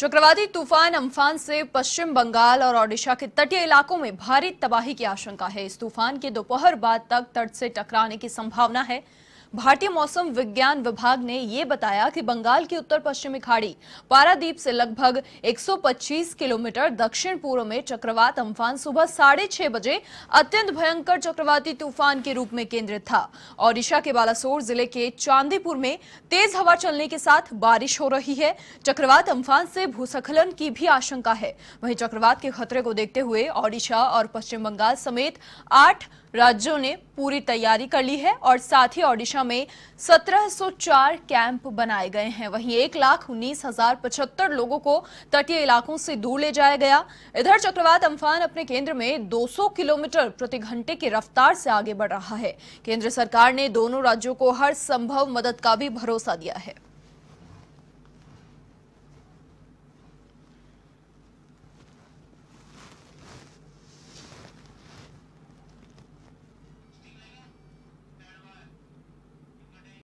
चक्रवाती तूफान अम्फान से पश्चिम बंगाल और ओडिशा के तटीय इलाकों में भारी तबाही की आशंका है इस तूफान के दोपहर बाद तक तट से टकराने की संभावना है भारतीय मौसम विज्ञान विभाग ने ये बताया कि बंगाल की उत्तर पश्चिमी खाड़ी पारादीप से लगभग 125 किलोमीटर दक्षिण पूर्व में चक्रवात अम्फान सुबह साढ़े छह बजे अत्यंत भयंकर चक्रवाती तूफान के रूप में केंद्रित था ओडिशा के बालासोर जिले के चांदीपुर में तेज हवा चलने के साथ बारिश हो रही है चक्रवात अम्फान से भूस्खलन की भी आशंका है वही चक्रवात के खतरे को देखते हुए ओडिशा और पश्चिम बंगाल समेत आठ राज्यों ने पूरी तैयारी कर ली है और साथ ही ओडिशा में 1704 कैंप बनाए गए हैं वहीं एक लाख उन्नीस हजार पचहत्तर लोगों को तटीय इलाकों से दूर ले जाया गया इधर चक्रवात अम्फान अपने केंद्र में 200 किलोमीटर प्रति घंटे की रफ्तार से आगे बढ़ रहा है केंद्र सरकार ने दोनों राज्यों को हर संभव मदद का भी भरोसा दिया है